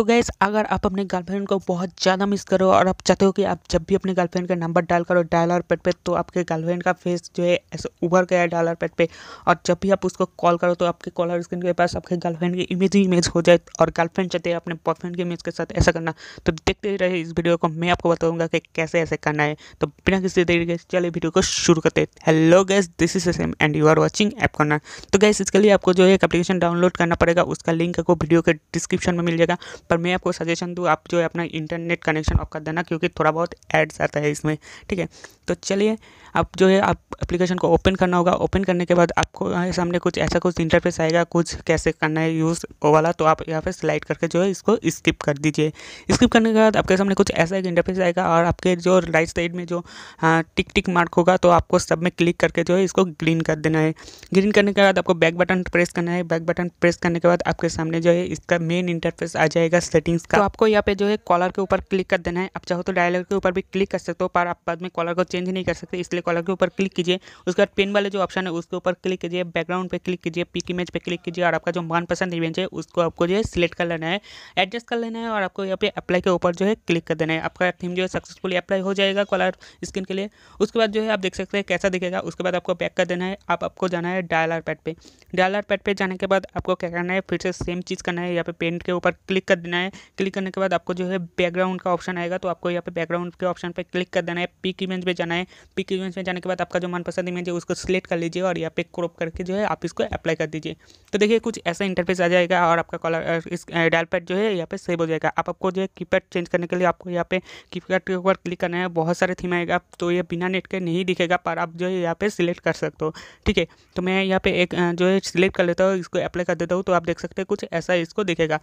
तो गैस अगर आप अपने गर्लफ्रेंड को बहुत ज़्यादा मिस करो और आप चाहते हो कि आप जब भी अपने गर्लफ्रेंड का नंबर डाल करो डायलर पेड पे तो आपके गर्लफ्रेंड का फेस जो है ऐसे उभर गया है डायलर पेड पे और जब भी आप उसको कॉल करो तो आपके कॉलर स्क्रीन के पास आपके गर्लफ्रेंड की इमेज ही इमेज हो जाए और गर्लफ्रेंड चाहते हैं अपने बॉयफ्रेंड की इमेज के साथ ऐसा करना तो देखते ही रहे इस वीडियो को मैं आपको बताऊँगा कि कैसे ऐसे करना है तो बिना किसी तरीके से चले वीडियो को शुरू करते hello guys this is Sam and you are watching app करना तो गैस इसके लिए आपको जो है एप्लीकेशन डाउनलोड करना पड़ेगा उसका लिंक आपको वीडियो के डिस्क्रिप्शन में मिल जाएगा पर मैं आपको सजेशन दूँ आप जो है अपना इंटरनेट कनेक्शन ऑफ कर देना क्योंकि थोड़ा बहुत एड्स आता है इसमें ठीक है तो चलिए आप जो है आप एप्लीकेशन को ओपन करना होगा ओपन करने के बाद आपको सामने कुछ ऐसा कुछ इंटरफेस आएगा कुछ कैसे करना है यूज़ वाला तो आप यहाँ पर स्लाइड करके जो है इसको स्किप कर दीजिए स्किप करने के बाद आपके सामने कुछ ऐसा एक इंटरफेस आएगा और आपके जो राइट साइड में जो टिक टिक मार्क होगा तो आपको सब में क्लिक करके जो है इसको ग्रीन कर देना है ग्रीन करने के बाद आपको बैक बटन प्रेस करना है बैक बटन प्रेस करने के बाद आपके सामने जो है इसका मेन इंटरफेस आ जाएगा है सेटिंग्स का तो आपको यहाँ पे जो है कॉलर के ऊपर क्लिक कर देना है आप चाहो तो डायलर के ऊपर भी क्लिक कर सकते हो पर आप बाद में कॉलर को चेंज नहीं कर सकते इसलिए कॉलर के ऊपर क्लिक कीजिए उसके बाद पिन वाले जो ऑप्शन है उसके ऊपर क्लिक कीजिए बैकग्राउंड पे क्लिक कीजिए पिक इमेज पे क्लिक कीजिए और आपका जो मनपसंद इमेज है उसको आपको जो है सिलेक्ट कर लेना है एडजस्ट कर लेना है और आपको यहाँ पे अप्लाई के ऊपर जो है क्लिक कर देना है आपका थीम जो है सक्सेसफुली अप्लाई हो जाएगा कॉलर स्किन के लिए उसके बाद जो है आप देख सकते हैं कैसा दिखेगा उसके बाद आपको बैक कर देना है आप आपको जाना है डायलर पैड पे डायलर पैड पे जाने के बाद आपको क्या करना है फिर से सेम चीज़ करना है यहाँ पे पेंट के ऊपर क्लिक कर देना करना है क्लिक करने के बाद आपको जो है बैकग्राउंड का ऑप्शन आएगा तो आपको यहाँ पे बैकग्राउंड के ऑप्शन पर क्लिक कर देना है पिक इमेज में जाना है पिक इमेज में जाने के बाद आपका जो मनपसंद इमेज है उसको सिलेक्ट कर लीजिए और यहाँ पे क्रॉप करके जो है आप इसको अप्लाई कर दीजिए तो देखिए कुछ ऐसा इंटरफेस आ जाएगा और आपका कलर इस डायल पैड जो है यहाँ पे सेव हो जाएगा आप आपको जो है कीपैड चेंज करने के लिए आपको यहाँ पे कीपैड के ऊपर क्लिक करना है बहुत सारे थीम आएगा तो ये बिना नेट के नहीं दिखेगा पर आप जो है यहाँ पे सिलेक्ट कर सकते हो ठीक है तो मैं यहाँ पे एक जो है सिलेक्ट कर लेता हूँ इसको अप्लाई कर देता हूँ तो आप देख सकते हैं कुछ ऐसा इसको दिखेगा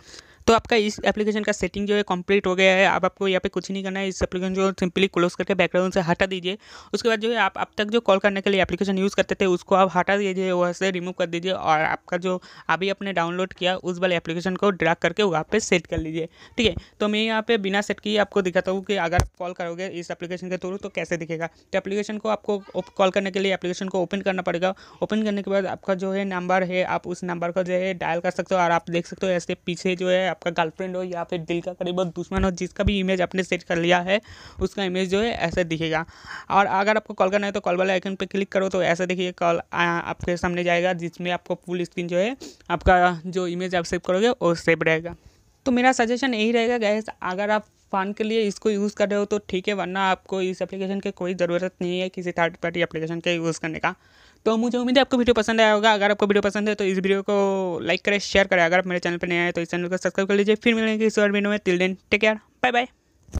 तो आपका इस एप्लीकेशन का सेटिंग जो है कंप्लीट हो गया है अब आपको यहाँ पे कुछ नहीं करना है इस एप्लीकेशन जो सिंपली क्लोज करके बैकग्राउंड से हटा दीजिए उसके बाद जो है आप अब तक जो कॉल करने के लिए एप्लीकेशन यूज़ करते थे उसको आप हटा दीजिए वहाँ से रिमूव कर दीजिए और आपका जो अभी आपने डाउनलोड किया उस वाले एप्लीकेशन को ड्रैक करके वहाँ पर सेट कर लीजिए ठीक है तो मैं यहाँ पर बिना सेट किए आपको दिखाता हूँ कि अगर आप कॉल करोगे इस एप्लीकेशन के थ्रू तो कैसे दिखेगा तो एप्लीकेशन को आपको कॉल करने के लिए एप्लीकेशन को ओपन करना पड़ेगा ओपन करने के बाद आपका जो है नंबर है आप उस नंबर को जो है डायल कर सकते हो और आप देख सकते हो ऐसे पीछे जो है आपका गर्ल फ्रेंड हो या फिर दिल का करीब दुश्मन हो जिसका भी इमेज आपने सेट कर लिया है उसका इमेज जो है ऐसे दिखेगा और अगर आपको कॉल करना है तो कॉल वाले आइकन पर क्लिक करो तो ऐसे देखिए कॉल आपके सामने जाएगा जिसमें आपको फुल स्क्रीन जो है आपका जो इमेज आप सेव करोगे वो सेव रहेगा तो मेरा सजेशन यही रहेगा गैस अगर आप फ़न के लिए इसको यूज़ कर रहे हो तो ठीक है वरना आपको इस एप्लीकेशन की कोई ज़रूरत नहीं है किसी थर्ड पार्टी एप्लीकेशन के यूज़ करने का तो मुझे उम्मीद है आपको वीडियो पसंद आया होगा अगर आपको वीडियो पसंद है तो इस वीडियो को लाइक करें शेयर करें अगर आप मेरे चैनल पर नए आए तो इस चैनल को सब्सक्राइब कर लीजिए फिर मिलेंगे इस और वीडियो में तिल दिन टेक केयर बाय बाय